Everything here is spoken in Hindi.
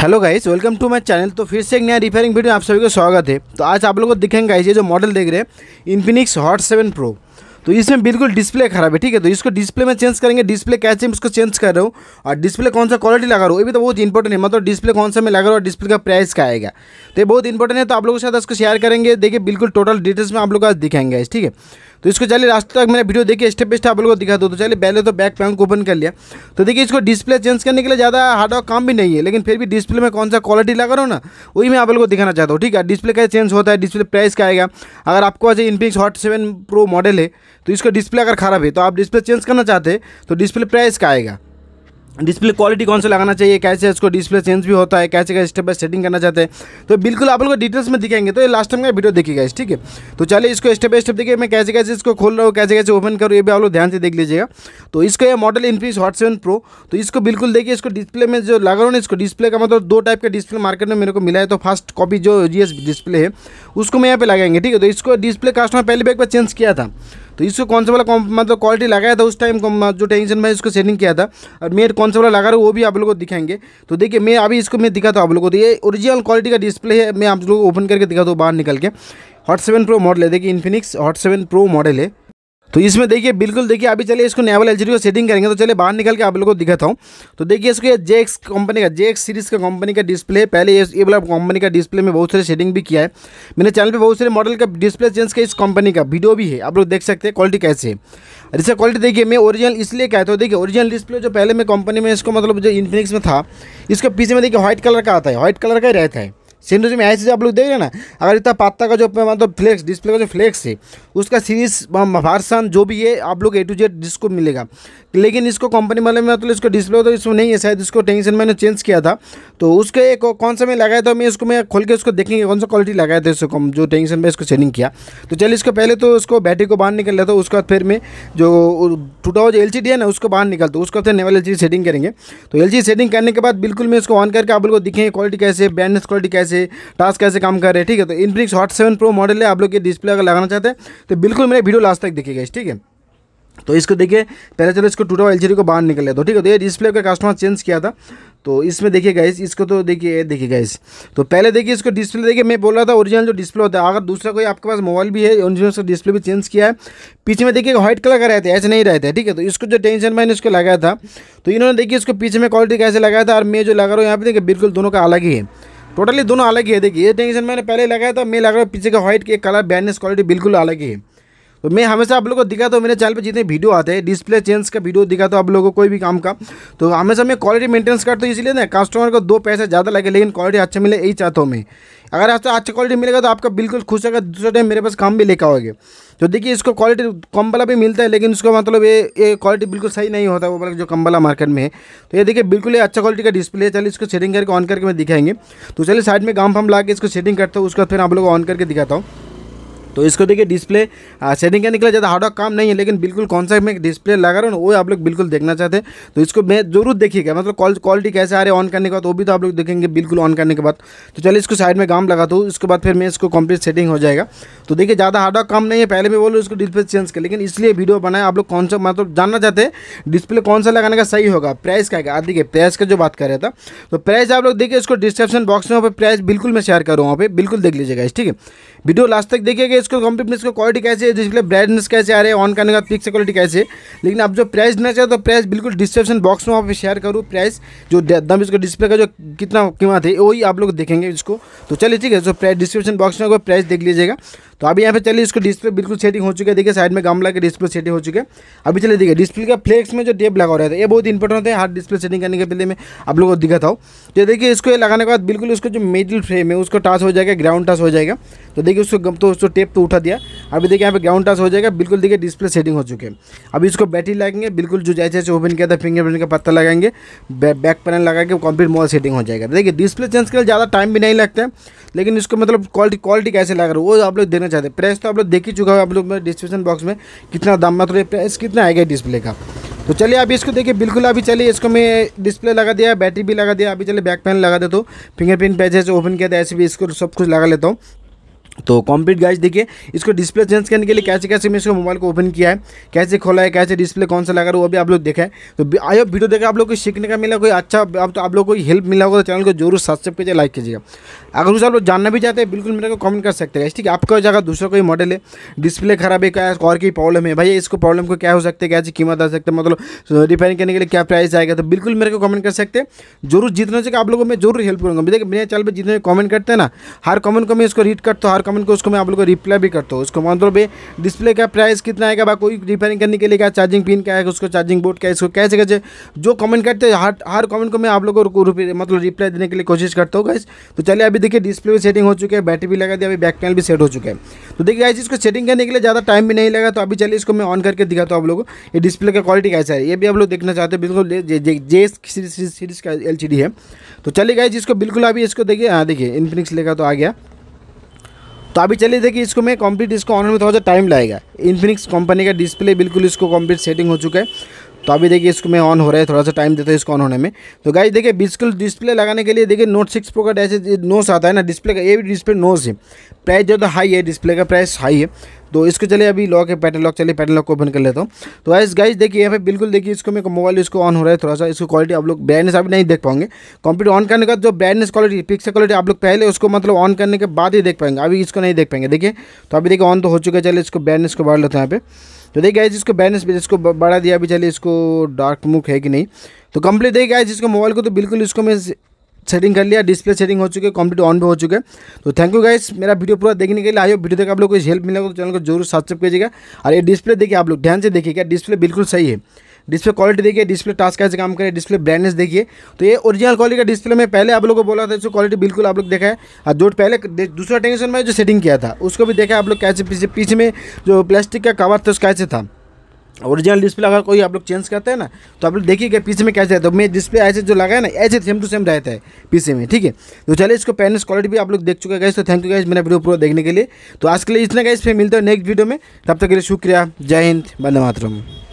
hello guys welcome to my channel तो फिर से एक नया रिपेयरिंग वीडियो में आप सभी को स्वागत है तो आज आप लोगों को दिखेंगे गाइस ये जो मॉडल देख रहे हैं इन्फिनिक्स हॉट सेवन प्रो तो इसमें बिल्कुल डिस्प्ले खराब है ठीक है तो इसको डिस्प्ले में चेंज करेंगे डिस्प्ले कैसे मैं इसको चेंज कर रहा हूँ और डिस्प्ले कौन सा क्वालिटी लगा रहा हूँ ये भी तो बहुत इंपॉर्टेंट है मतलब डिस्प्ले कौन सा मैं लगा रहा हूँ डिस्प्ले का प्राइस का आएगा तो ये बहुत इंपॉर्टेंट है तो आप लोगों के साथ इसको शेयर करेंगे देखिए बिल्कुल टोटल डिटेल्स में आप लोग आज दिखाएंगे ठीक है तो इसको चलिए लास्ट तक मैंने वीडियो देखिए स्टेप बाई स्टेप आप लोगों को दिखा दो तो चलिए पहले तो बैक पैंक ओपन कर लिया तो देखिए इसको डिस्प्ले चेंज करने के लिए ज़्यादा हार्ड वर्क काम भी नहीं है लेकिन फिर भी डिस्प्ले में कौन सा क्वालिटी लगा रहा हूँ ना वही मैं आप लोगों को दिखाना चाहता हूँ ठीक है डिस्प्ले का चेंज होता है डिस्प्ले प्राइस का आएगा अगर आपको आज Infinix Hot seven Pro model है तो इसका डिस्प्ले अगर ख़राब है तो आप डिस्प्ले चेंज करना चाहते तो डिस्प्ले प्राइस का आएगा डिस्प्ले क्वालिटी कौन सा लगाना चाहिए कैसे इसको डिस्प्ले चेंज भी होता है कैसे कैसे स्टेप बाय सेटिंग करना चाहते हैं तो बिल्कुल आप लोग डिटेल्स में दिखाएंगे तो ये लास्ट टाइम का वीडियो देखिएगा इस ठीक है तो चलिए इसको स्टेप बाय स्टेप देखिए मैं कैसे कैसे इसको खोल रहा हूँ कैसे कैसे ओपन करूँ ये भी आप लोग ध्यान से देख लीजिएगा तो इसको यह model Infinix Hot seven Pro तो इसको बिल्कुल देखिए इसको डिस्प्ले में जो लगा रहा हूँ इसको डिस्प्ले का मतलब दो टाइप का डिस्प्ले मार्केट में मेरे को मिला है तो फर्स्ट कॉपी जो जी डिस्प्ले है उसको मैं यहाँ पे लगाएंगे ठीक है तो इसको डिस्प्ले कास्ट में पहले भी एक बार चेंज किया था तो इसको कौन सा वाला मतलब क्वालिटी लगाया था उस टाइम जो टेंशन में इसको सेटिंग किया था और मेट कौन सा वाला लगा रहा हूँ वो भी आप लोगों को दिखाएंगे तो देखिए मैं अभी इसको मैं दिखाता हूँ आप लोगों को तो ये ओरिजिनल क्वालिटी का डिस्प्ले है मैं आप लोगों को ओपन करके दिखाता हूँ बाहर निकल के हॉट सेवन प्रो मॉडल है देखिए Infinix Hot seven Pro model है तो इसमें देखिए बिल्कुल देखिए अभी चलिए इसको नेवल एलजीडी को सेटिंग करेंगे तो चलिए बाहर निकल के आप लोगों को दिखाता हूँ तो देखिए इसको ये जेक्स कंपनी का जेक्स सीरीज़ का कंपनी का डिस्प्ले है पहले ये वाला कंपनी का डिस्प्ले में बहुत सारे सेटिंग भी किया है मैंने चैनल पे बहुत सारे मॉडल का डिस्प्ले चेंज किया इस कंपनी का वीडियो भी है आप लोग देख सकते हैं क्वालिटी कैसे है और इसका क्वालिटी देखिए मैं ओरिजिनल इसलिए कहता हूँ देखिए ओरिजिनल डिस्प्ले जो पहले मैं कंपनी में इसको मतलब जो इन्फिनिक्स में था इसका पीछे में देखिए व्हाइट कलर का आता है व्हाइट कलर का ही रहता है सेंडोज में ऐसे जो आप लोग देख रहे हैं ना अगर इतना पत्ता का जो मतलब फ्लेक्स डिस्प्ले का जो फ्लेक्स है उसका सीरीज भार्सन जो भी है आप लोग ए टू जेड जिसको मिलेगा लेकिन इसको कंपनी वाले में मतलब इसको डिस्प्ले तो इसमें नहीं है शायद इसको टेंशन मैंने चेंज किया था तो उसके एक कौन सा मैं लगाया था मैं इसको मैं खोल के उसको देखेंगे कौन सा क्वालिटी लगाया था इसको जो टेंशन में इसको सेटिंग किया तो चलिए इसको पहले तो उसको बैटरी को बाहर निकल लेता हूँ उसके बाद फिर मैं जो टूटा हुआ जो एल है ना उसको बाहर निकलता हूँ उसको फिर नेवल एल सेटिंग करेंगे तो एल सेटिंग करने के बाद बिल्कुल मैं इसको ऑन करके आप लोग को दिखेंगे क्वालिटी कैसे ब्रांडनेस क्वालिटी कैसे कैसे टास्क कैसे काम कर रहे हैं ठीक है तो Infinix Hot seven Pro model है आप लोग ये डिस्प्ले अगर लगाना चाहते हैं तो बिल्कुल मेरे वीडियो लास्ट तक देखिएगा ठीक है तो इसको देखिए पहले चलो इसको टूटा एल को बाहर निकल लिया तो ठीक है तो ये डिस्प्ले का कस्टमर चेंज किया था तो इसमें देखिए गाइस इसको तो देखिए देखिए गाइस तो पहले देखिए इसको डिस्प्ले देखिए मैं बोल रहा था ओरिजिनल जो डिस्प्ले होता है अगर दूसरा कोई आपके पास मोबाइल भी है ओरिजिनल उसका डिस्प्ले भी चेंज किया है पीछे में देखिए व्हाइट कलर का रहता है ऐसे नहीं रहता है ठीक है तो इसको जो टेंशन मैंने इसको लगाया था तो इन्होंने देखिए इसको पीछे में क्वालिटी कैसे लगाया था और मैं जो लगा रहा हूँ यहाँ पे देखिए बिल्कुल दोनों का अलग ही है टोटली दोनों अलग ही है देखिए ये टेंशन मैंने पहले लगाया था मैं लगा रहा पीछे का व्हाइट के कलर बैनेस क्वालिटी बिल्कुल अलग ही है तो मैं हमेशा आप लोगों को दिखाता हूँ मेरे चैनल पर जितने वीडियो आते हैं डिस्प्ले चेंज का वीडियो दिखाता हूँ आप लोगों को कोई भी काम का तो हमेशा मैं क्वालिटी मेंटेनेंस करता हूँ इसलिए ना कस्टमर को दो पैसे ज़्यादा लगे लेकिन क्वालिटी अच्छा मिले यही चाहता हूँ मैं अगर आपको अच्छा क्वालिटी मिलेगा तो आपका बिल्कुल खुश होगा दूसरे टाइम मेरे पास काम भी लेकर आओगे तो देखिए इसको क्वालिटी कम वाला भी मिलता है लेकिन उसका मतलब ये ये क्वालिटी बिल्कुल सही नहीं होता वो मतलब जो कम्बला मार्केट में है तो ये देखिए बिल्कुल ही अच्छा क्वालिटी का डिस्प्ले है चलिए इसको सेटिंग करके ऑन करके मैं दिखाएंगे तो चलिए साइड में गाम फम ला के इसको सेटिंग करता हूँ उसके बाद फिर आप लोग ऑन करके दिखाता हूँ तो इसको देखिए डिस्प्ले सेटिंग का निकला ज़्यादा हार्डवर्क काम नहीं है लेकिन बिल्कुल कौन सा मैं डिस्प्ले लगा रहा हूँ वो आप लोग बिल्कुल देखना चाहते हैं तो इसको मैं जरूर देखिएगा मतलब कॉल क्वालिटी कैसे आ रही है ऑन करने के बाद वो भी तो आप लोग देखेंगे बिल्कुल ऑन करने के बाद तो चलिए इसको साइड में गाम लगा दूँ उसके बाद फिर मैं इसको कंप्लीट सेटिंग हो जाएगा तो देखिए ज़्यादा हार्डवर्क काम नहीं है पहले भी बोलो इसको डिस्प्ले चेंज कर लेकिन इसलिए वीडियो बनाए आप लोग कौन सा मतलब जानना चाहते हैं डिस्प्ले कौन सा लगाने का सही होगा प्राइस का क्या देखिए प्राइस का जो बात कर रहा था तो प्राइस आप लोग देखिए इसको डिस्क्रिप्शन बॉक्स में वहाँ पर प्राइस बिल्कुल मैं शेयर कर रहा हूँ वहाँ पर बिल्कुल देख लीजिएगा ठीक है वीडियो लास्ट तक देखिएगा इसको कंप्लीटनेस का क्वालिटी कैसे है डिस्प्ले ब्राइटनेस कैसे आ रहे हैं ऑन करने का पिक्स क्वालिटी कैसे लेकिन आप जो प्राइस देना चाहते तो प्राइस बिल्कुल डिस्क्रिप्शन बॉक्स में वहाँ पर शेयर करूँ प्राइस जो दम इसको डिस्प्ले का जो कितना कीमत है वही आप लोग देखेंगे इसको तो चलिए ठीक है जो प्राइस डिस्क्रिप्शन बॉक्स में प्राइस देख लीजिएगा तो अभी यहाँ पे चलिए इसको डिस्प्ले बिल्कुल सेटिंग हो चुके है देखिए साइड में गमला लगा डिस्प्ले सेटिंग हो चुके हैं अभी चलिए देखिए डिस्प्ले का फ्लेक्स में जो टेप लगा रहा था ये बहुत इंपॉर्टेंट है हार्ड डिस्प्ले सेटिंग करने के पहले मैं आप लोगों को दिखाता हूँ तो देखिए इसको लगाने के बाद बिल्कुल उसको जो मिडिल फ्रेम है उसको टच हो जाएगा ग्राउंड टच हो जाएगा तो देखिए उसको तो उसको टेप तो उठा दिया अभी देखिए यहाँ पे ग्राउंड टच हो जाएगा बिल्कुल देखिए डिस्प्ले सेटिंग हो चुके हैं अभी इसको बैटरी लगाएंगे बिल्कुल जो जैसे जैसे ओपन किया था फिंगरप्रिंट का पत्ता लगाएंगे बैक पैनल लगा के कंप्लीट मोबाइल सेटिंग हो जाएगा देखिए डिस्प्ले चेंज कर ज़्यादा टाइम भी नहीं लगता है लेकिन इसको मतलब क्वालिटी क्वालिटी कैसे लगा रहा है वो आप लोग देखना चाहते हैं प्राइस तो आप लोग देख ही चुका है आप लोग में डिस्क्रिप्शन बॉक्स में कितना दाम मतलब प्राइस कितना आएगा डिस्प्ले का तो चलिए अभी इसको देखिए बिल्कुल अभी चलिए इसको मैं डिस्प्ले लगा दिया बैटरी भी लगा दिया अभी चलिए बैक पैनल लगा देता हूँ फिंगरप्रिंट पैसे ओपन किया था ऐसे भी इसको सब कुछ लगा लेता हूँ तो कंप्लीट गाइस देखिए इसको डिस्प्ले चेंज करने के लिए कैसे कैसे मैं इसको मोबाइल को ओपन किया है कैसे खोला है कैसे डिस्प्ले कौन सा लगा रहा है वो भी आप लोग देखा है तो आई होप वीडियो देखा आप लोग को सीखने का मिला कोई अच्छा अब तो आप लोग को हेल्प मिला होगा तो चैनल को जरूर सब्सक्राइब कीजिए लाइक कीजिएगा अगर उसे आप लोग जानना भी चाहते हैं बिल्कुल मेरे को कमेंट कर सकते हैं ठीक है आपका जगह दूसरा कोई मॉडल है डिस्प्ले खराब है क्या और की प्रॉब्लम है भैया इसको प्रॉब्लम को क्या हो सकता है कैसी कीमत आ सकती है मतलब रिपेयरिंग तो करने के लिए क्या प्राइस आएगा तो बिल्कुल मेरे को कमेंट कर सकते हैं जरूर जितना चाहिए आप लोगों को मैं जरूर हेल्प करूँगा देखिए मेरे चैनल पर जितने कमेंट करते हैं ना हर कमेंट को मैं इसको रीड करता हूँ हर कमेंट को उसको मैं आप लोग को रिप्लाई भी करता हूँ उसको मतलब डिस्प्ले का प्राइस कितना आएगा बा कोई रिपेयरिंग करने के लिए क्या चार्जिंग पिन का है उसको चार्जिंग बोर्ड का इसको कैसे कैसे जो कमेंट करते हैं हर हर कमेंट को मैं आप लोगों को मतलब रिप्लाई देने के लिए कोशिश करता हूँ गाइज तो चलिए अभी देखिए डिस्प्ले भी सेटिंग हो चुकी है बैटरी भी लगा दिया अभी बैक पैनल भी सेट हो चुका है तो देखिए गाइज इसको सेटिंग करने के लिए ज़्यादा टाइम भी नहीं लगा तो अभी चलिए इसको मैं ऑन करके दिखाता हूँ आप लोगों को ये डिस्प्ले का क्वालिटी कैसा है ये भी आप लोग देखना चाहते हैं बिल्कुल जे सीरीज का एल है तो चलिए गाइज इसको बिल्कुल अभी इसको देखिए हाँ देखिए इनफिनिक्स लेगा तो आ गया तो अभी चलिए देखिए इसको मैं कंप्लीट इसको ऑन में थोड़ा सा टाइम लगेगा इन्फिनिक्स कंपनी का डिस्प्ले बिल्कुल इसको कंप्लीट सेटिंग हो चुका है तो अभी देखिए इसको मैं ऑन हो रहा है थोड़ा सा टाइम देता हूँ इसको ऑन होने में तो गाइस देखिए बिल्कुल डिस्प्ले लगाने के लिए देखिए नोट सिक्स प्रो का ऐसे नोस आता है ना डिस्प्ले का ये भी डिस्प्ले नोस है प्राइस ज़्यादा हाई है डिस्प्ले का प्राइस हाई है तो इसको चले अभी लॉक है पैटर्न लॉक चलिए पैटर्न लॉक को ओपन कर लेता हूँ तो वाइज गाइज देखिए यहाँ पे बिल्कुल देखिए इसको मेरे को मोबाइल इसको ऑन हो रहा है थोड़ा सा इसको क्वालिटी आप लोग ब्राइटनेस अभी नहीं देख पाएंगे कंप्यूटर ऑन करने का जो ब्राइटनेस क्वालिटी पिक्सर क्वालिटी आप लोग पहले उसको मतलब ऑन करने के बाद ही देख पाएंगे अभी इसको नहीं देख पाएंगे देखिए तो अभी देखिए ऑन तो हो चुका है चलिए इसको ब्राइटनेस को बढ़ लेते हैं यहाँ पे तो देखिए गाइज इसको बैलेंस इसको बढ़ा दिया अभी चलिए इसको डार्क मुख है कि नहीं तो कंप्लीट देखिए गाइज इसको मोबाइल को तो बिल्कुल इसको मैं सेटिंग कर लिया डिस्प्ले सेटिंग हो चुके है कंप्लीट ऑन भी हो चुके हैं तो थैंक यू गाइस मेरा वीडियो पूरा देखने के लिए आयो वीडियो देख आप लोग को हेल्प मिलेगा तो चैनल को जरूर सब्सक्राइब कीजिएगा और ये डिस्प्ले देखिए आप लोग ध्यान से देखिए क्या डिस्प्ले बिल्कुल सही है डिस्प्ले क्वालिटी देखिए डिस्प्ले टास्क कैसे काम करे डिस्प्ले ब्रांडनेस देखिए तो ये ओरिजिनल क्वालिटी का डिस्प्ले में पहले आप लोग को बोला था जो क्वालिटी बिल्कुल आप लोग देखा है और जो पहले दूसरा टेंशन में जो सेटिंग किया था उसको भी देखा आप लोग कैसे पीछे पीछे में जो प्लास्टिक का कवर था उस कैसे था ओरिजिनल डिस्प्ले अगर कोई आप लोग चेंज करते हैं ना तो आप लोग देखिएगा पीसी में कैसे रहता है तो मैं डिस्प्ले ऐसे जो लगा है ना ऐसे सेम टू सेम रहता है पीसी में ठीक है तो चलिए इसको पैनस क्वालिटी भी आप लोग देख चुके हैं तो थैंक यू गैस मेरा वीडियो पूरा देखने के लिए तो आज के लिए इतना गैस फिर मिलता है नेक्स्ट वीडियो में तब तक के लिए शुक्रिया जय हिंद बंदे मातरम